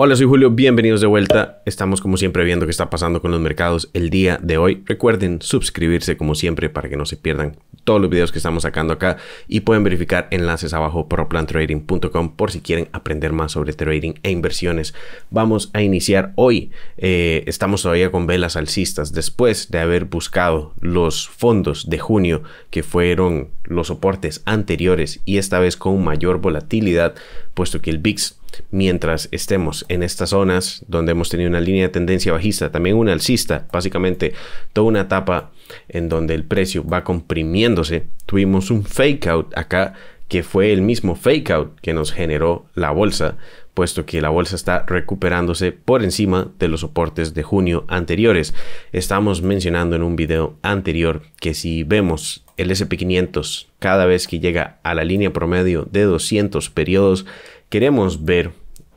Hola, soy Julio, bienvenidos de vuelta. Estamos como siempre viendo qué está pasando con los mercados el día de hoy. Recuerden suscribirse como siempre para que no se pierdan todos los videos que estamos sacando acá y pueden verificar enlaces abajo proplantrading.com por si quieren aprender más sobre trading e inversiones. Vamos a iniciar hoy. Eh, estamos todavía con velas alcistas después de haber buscado los fondos de junio que fueron los soportes anteriores y esta vez con mayor volatilidad puesto que el VIX mientras estemos en estas zonas donde hemos tenido una línea de tendencia bajista, también una alcista, básicamente toda una etapa en donde el precio va comprimiéndose, tuvimos un fake out acá que fue el mismo fake out que nos generó la bolsa, puesto que la bolsa está recuperándose por encima de los soportes de junio anteriores. Estamos mencionando en un video anterior que si vemos el SP500 cada vez que llega a la línea promedio de 200 periodos, queremos ver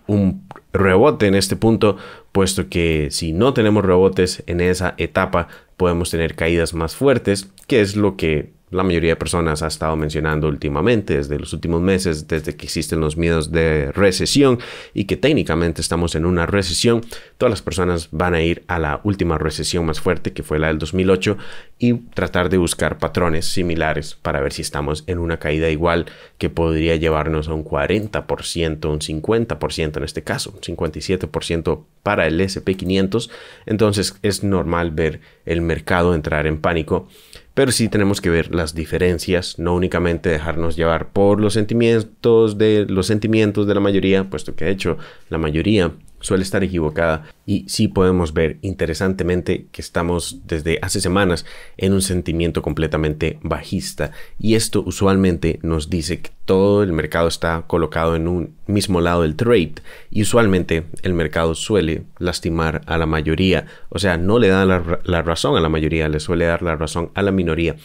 un rebote en este punto, puesto que si no tenemos rebotes en esa etapa, podemos tener caídas más fuertes, que es lo que la mayoría de personas ha estado mencionando últimamente, desde los últimos meses, desde que existen los miedos de recesión y que técnicamente estamos en una recesión, todas las personas van a ir a la última recesión más fuerte, que fue la del 2008, y tratar de buscar patrones similares para ver si estamos en una caída igual que podría llevarnos a un 40%, un 50% en este caso, un 57% para el SP500. Entonces es normal ver el mercado entrar en pánico pero sí tenemos que ver las diferencias, no únicamente dejarnos llevar por los sentimientos de los sentimientos de la mayoría, puesto que de hecho la mayoría suele estar equivocada y si podemos ver interesantemente que estamos desde hace semanas en un sentimiento completamente bajista y esto usualmente nos dice que todo el mercado está colocado en un mismo lado del trade y usualmente el mercado suele lastimar a la mayoría, o sea, no le da la, la razón a la mayoría, le suele dar la razón a la minoría.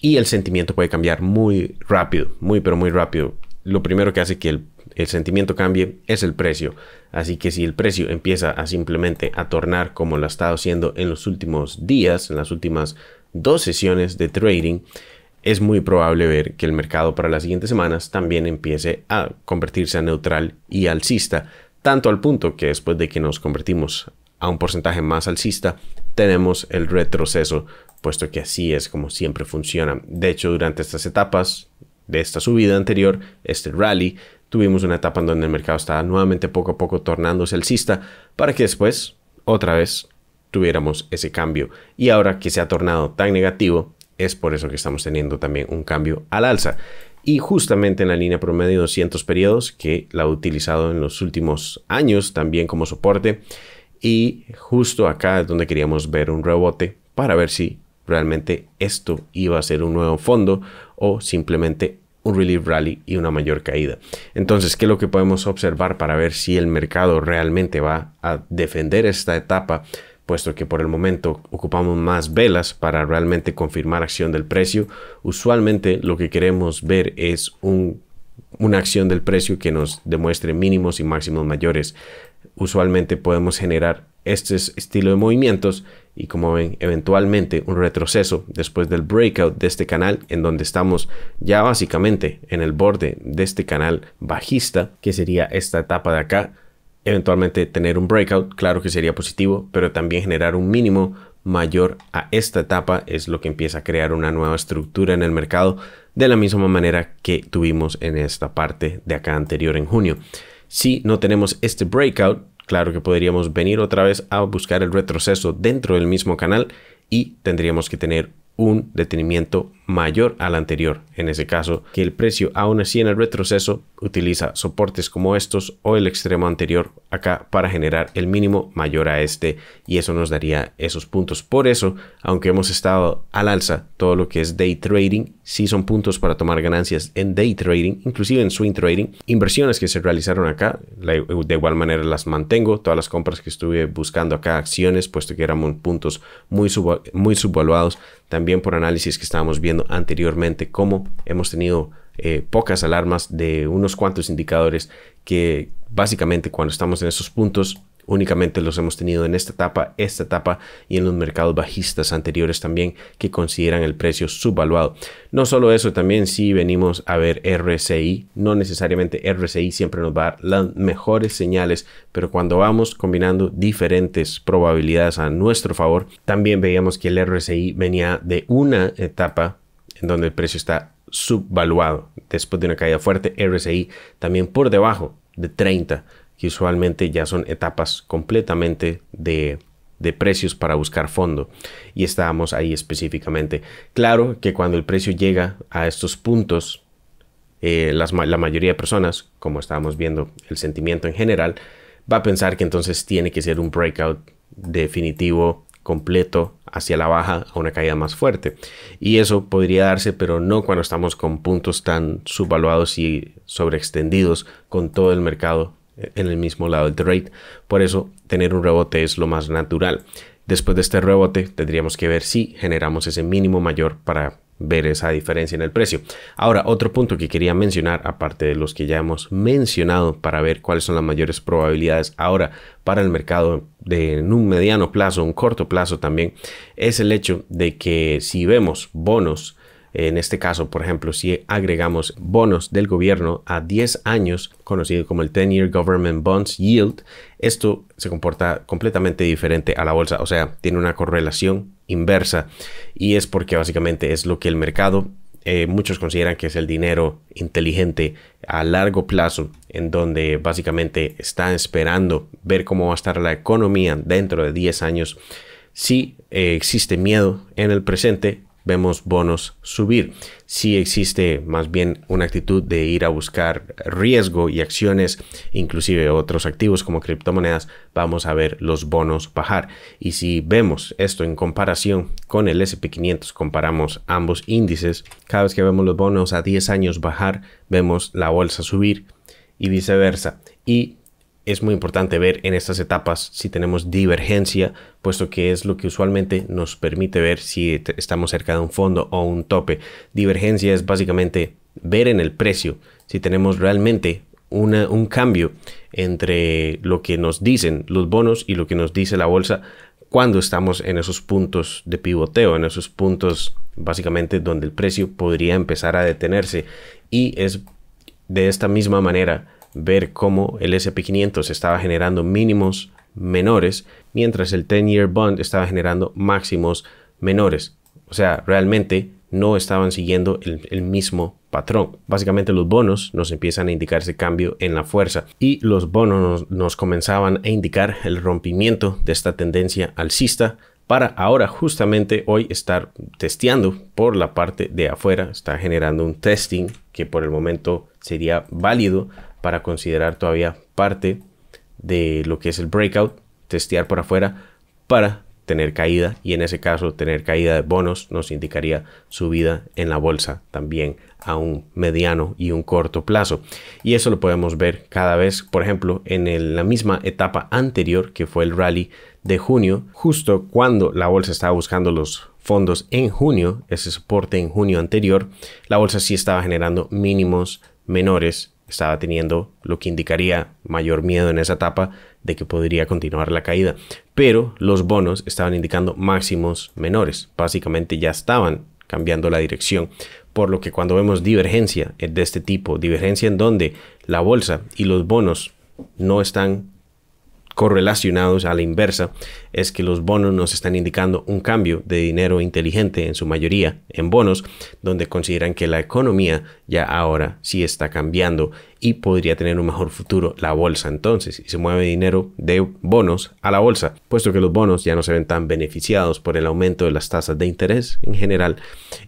Y el sentimiento puede cambiar muy rápido, muy pero muy rápido lo primero que hace que el el sentimiento cambie es el precio. Así que si el precio empieza a simplemente a tornar como lo ha estado haciendo en los últimos días, en las últimas dos sesiones de trading, es muy probable ver que el mercado para las siguientes semanas también empiece a convertirse a neutral y alcista, tanto al punto que después de que nos convertimos a un porcentaje más alcista, tenemos el retroceso, puesto que así es como siempre funciona. De hecho, durante estas etapas de esta subida anterior, este rally, tuvimos una etapa en donde el mercado estaba nuevamente poco a poco tornándose alcista para que después, otra vez, tuviéramos ese cambio. Y ahora que se ha tornado tan negativo, es por eso que estamos teniendo también un cambio al alza. Y justamente en la línea promedio 200 periodos, que la ha utilizado en los últimos años también como soporte. Y justo acá es donde queríamos ver un rebote para ver si realmente esto iba a ser un nuevo fondo o simplemente un relief rally y una mayor caída. Entonces, ¿qué es lo que podemos observar para ver si el mercado realmente va a defender esta etapa? Puesto que por el momento ocupamos más velas para realmente confirmar acción del precio, usualmente lo que queremos ver es una acción del precio que nos demuestre mínimos y máximos mayores. Usualmente podemos generar este estilo de movimientos y como ven eventualmente un retroceso después del breakout de este canal en donde estamos ya básicamente en el borde de este canal bajista que sería esta etapa de acá eventualmente tener un breakout claro que sería positivo pero también generar un mínimo mayor a esta etapa es lo que empieza a crear una nueva estructura en el mercado de la misma manera que tuvimos en esta parte de acá anterior en junio si no tenemos este breakout Claro que podríamos venir otra vez a buscar el retroceso dentro del mismo canal y tendríamos que tener un detenimiento mayor al anterior. En ese caso, que el precio aún así en el retroceso utiliza soportes como estos o el extremo anterior acá para generar el mínimo mayor a este y eso nos daría esos puntos. Por eso, aunque hemos estado al alza, todo lo que es day trading, sí son puntos para tomar ganancias en day trading, inclusive en swing trading. Inversiones que se realizaron acá, de igual manera las mantengo, todas las compras que estuve buscando acá, acciones, puesto que eran puntos muy, muy subvaluados, también por análisis que estábamos viendo anteriormente, como hemos tenido eh, pocas alarmas de unos cuantos indicadores que básicamente cuando estamos en esos puntos únicamente los hemos tenido en esta etapa, esta etapa y en los mercados bajistas anteriores también que consideran el precio subvaluado. No solo eso, también si venimos a ver RSI, no necesariamente RSI siempre nos va a dar las mejores señales, pero cuando vamos combinando diferentes probabilidades a nuestro favor, también veíamos que el RSI venía de una etapa en donde el precio está subvaluado. Después de una caída fuerte, RSI también por debajo de 30, que usualmente ya son etapas completamente de, precios para buscar fondo. Y estábamos ahí específicamente. Claro que cuando el precio llega a estos puntos, eh, la mayoría de personas, como estábamos viendo el sentimiento en general, va a pensar que entonces tiene que ser un breakout definitivo, completo, hacia la baja a una caída más fuerte. Y eso podría darse, pero no cuando estamos con puntos tan subvaluados y sobreextendidos con todo el mercado eh, en el mismo lado del trade. Por eso tener un rebote es lo más natural. Después de este rebote tendríamos que ver si generamos ese mínimo mayor para ver esa diferencia en el precio. Ahora, otro punto que quería mencionar, aparte de los que ya hemos mencionado, para ver cuáles son las mayores probabilidades ahora para el mercado de, en un mediano plazo, un corto plazo también, es el hecho de que si vemos bonos en este caso, por ejemplo, si agregamos bonos del gobierno a 10 años, conocido como el 10-year government bonds yield, esto se comporta completamente diferente a la bolsa, o sea, tiene una correlación inversa y es porque básicamente es lo que el mercado eh, muchos consideran que es el dinero inteligente a largo plazo, en donde básicamente está esperando ver cómo va a estar la economía dentro de 10 años. Si eh, existe miedo en el presente, vemos bonos subir. Si existe más bien una actitud de ir a buscar riesgo y acciones, inclusive otros activos como criptomonedas, vamos a ver los bonos bajar. Y si vemos esto en comparación con el SP500, comparamos ambos índices, cada vez que vemos los bonos a 10 años bajar, vemos la bolsa subir y viceversa. Y es muy importante ver en estas etapas si tenemos divergencia, puesto que es lo que usualmente nos permite ver si estamos cerca de un fondo o un tope. Divergencia es básicamente ver en el precio si tenemos realmente un cambio entre lo que nos dicen los bonos y lo que nos dice la bolsa cuando estamos en esos puntos de pivoteo, en esos puntos básicamente donde el precio podría empezar a detenerse. Y es de esta misma manera ver cómo el SP500 estaba generando mínimos menores, mientras el 10-year bond estaba generando máximos menores. O sea, realmente no estaban siguiendo el, mismo patrón. Básicamente los bonos nos empiezan a indicar ese cambio en la fuerza y los bonos nos comenzaban a indicar el rompimiento de esta tendencia alcista para ahora justamente hoy estar testeando por la parte de afuera. Está generando un testing que por el momento sería válido para considerar todavía parte de lo que es el breakout, testear por afuera para tener caída y en ese caso tener caída de bonos nos indicaría subida en la bolsa también a un mediano y un corto plazo y eso lo podemos ver cada vez por ejemplo en la misma etapa anterior que fue el rally de junio, justo cuando la bolsa estaba buscando los fondos en junio, ese soporte en junio anterior, la bolsa sí estaba generando mínimos menores, estaba teniendo lo que indicaría mayor miedo en esa etapa de que podría continuar la caída, pero los bonos estaban indicando máximos menores, básicamente ya estaban cambiando la dirección, por lo que cuando vemos divergencia de este tipo, divergencia en donde la bolsa y los bonos no están correlacionados a la inversa es que los bonos nos están indicando un cambio de dinero inteligente en su mayoría en bonos donde consideran que la economía ya ahora sí está cambiando y podría tener un mejor futuro la bolsa entonces y se mueve dinero de bonos a la bolsa puesto que los bonos ya no se ven tan beneficiados por el aumento de las tasas de interés en general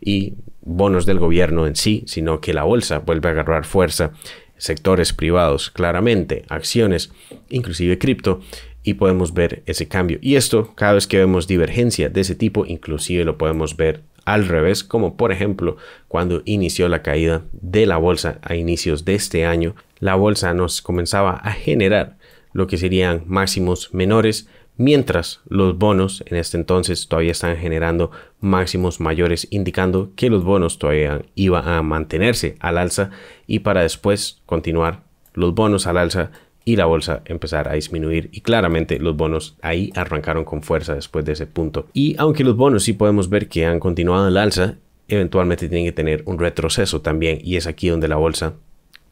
y bonos del gobierno en sí, sino que la bolsa vuelve a agarrar fuerza, sectores privados, claramente, acciones, inclusive cripto, y podemos ver ese cambio. Y esto, cada vez que vemos divergencia de ese tipo, inclusive lo podemos ver al revés, como por ejemplo cuando inició la caída de la bolsa a inicios de este año, la bolsa nos comenzaba a generar lo que serían máximos menores, mientras los bonos en este entonces todavía están generando máximos mayores, indicando que los bonos todavía iban a mantenerse al alza y para después continuar los bonos al alza y la bolsa empezar a disminuir y claramente los bonos ahí arrancaron con fuerza después de ese punto. Y aunque los bonos sí podemos ver que han continuado al alza, eventualmente tienen que tener un retroceso también y es aquí donde la bolsa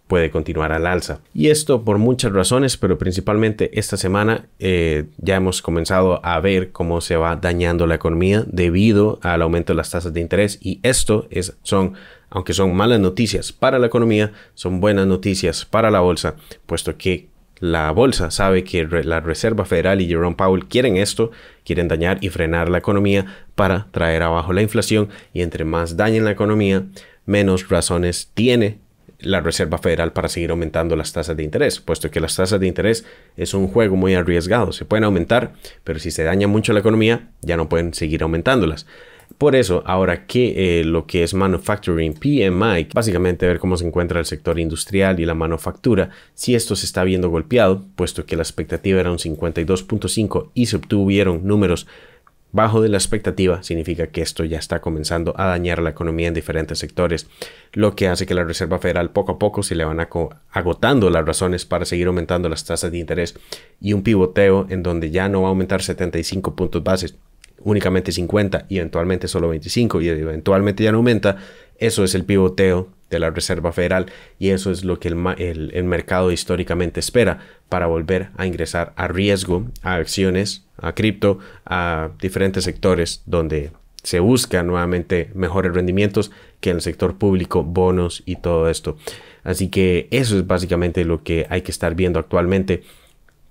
puede continuar al alza. Y esto por muchas razones, pero principalmente esta semana eh, ya hemos comenzado a ver cómo se va dañando la economía debido al aumento de las tasas de interés y esto es, son, aunque son malas noticias para la economía, son buenas noticias para la bolsa, puesto que la bolsa sabe que la Reserva Federal y Jerome Powell quieren esto, quieren dañar y frenar la economía para traer abajo la inflación y entre más dañen la economía, menos razones tiene la Reserva Federal para seguir aumentando las tasas de interés, puesto que las tasas de interés es un juego muy arriesgado, se pueden aumentar, pero si se daña mucho la economía, ya no pueden seguir aumentándolas. Por eso, ahora que eh, lo que es Manufacturing PMI, básicamente ver cómo se encuentra el sector industrial y la manufactura, si esto se está viendo golpeado, puesto que la expectativa era un 52.5 y se obtuvieron números bajo de la expectativa significa que esto ya está comenzando a dañar la economía en diferentes sectores, lo que hace que la Reserva Federal poco a poco se le van agotando las razones para seguir aumentando las tasas de interés y un pivoteo en donde ya no va a aumentar 75 puntos bases, únicamente 50 y eventualmente solo 25 y eventualmente ya no aumenta, eso es el pivoteo de la Reserva Federal y eso es lo que el, el mercado históricamente espera para volver a ingresar a riesgo a acciones a cripto, a diferentes sectores donde se busca nuevamente mejores rendimientos que en el sector público, bonos y todo esto. Así que eso es básicamente lo que hay que estar viendo actualmente.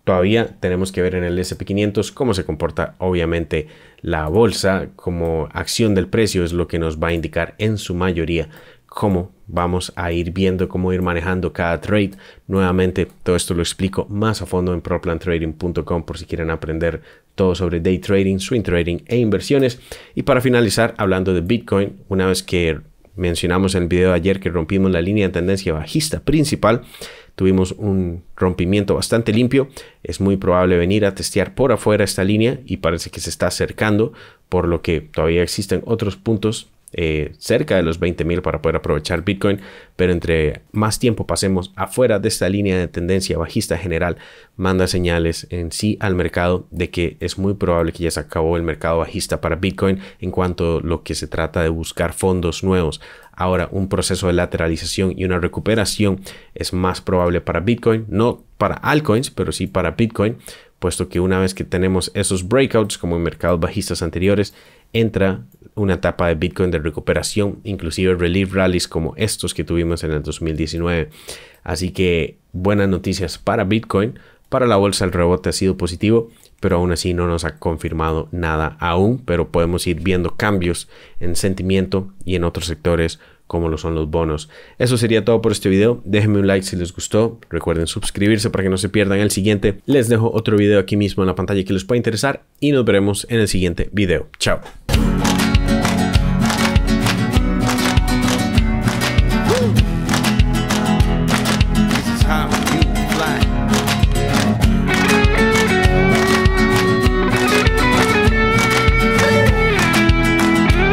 Todavía tenemos que ver en el SP500 cómo se comporta obviamente la bolsa, como acción del precio es lo que nos va a indicar en su mayoría cómo vamos a ir viendo cómo ir manejando cada trade. Nuevamente, todo esto lo explico más a fondo en proplantrading.com por si quieren aprender todo sobre day trading, swing trading e inversiones. Y para finalizar, hablando de Bitcoin, una vez que mencionamos en el video de ayer que rompimos la línea de tendencia bajista principal, tuvimos un rompimiento bastante limpio, es muy probable venir a testear por afuera esta línea y parece que se está acercando, por lo que todavía existen otros puntos eh, cerca de los 20.000 para poder aprovechar Bitcoin, pero entre más tiempo pasemos afuera de esta línea de tendencia bajista general, manda señales en sí al mercado de que es muy probable que ya se acabó el mercado bajista para Bitcoin en cuanto a lo que se trata de buscar fondos nuevos. Ahora un proceso de lateralización y una recuperación es más probable para Bitcoin, no para altcoins, pero sí para Bitcoin, puesto que una vez que tenemos esos breakouts como en mercados bajistas anteriores, entra una etapa de Bitcoin de recuperación, inclusive relief rallies como estos que tuvimos en el 2019. Así que buenas noticias para Bitcoin. Para la bolsa el rebote ha sido positivo, pero aún así no nos ha confirmado nada aún, pero podemos ir viendo cambios en sentimiento y en otros sectores como lo son los bonos. Eso sería todo por este video. Déjenme un like si les gustó. Recuerden suscribirse para que no se pierdan el siguiente. Les dejo otro video aquí mismo en la pantalla que les pueda interesar y nos veremos en el siguiente video. Chao.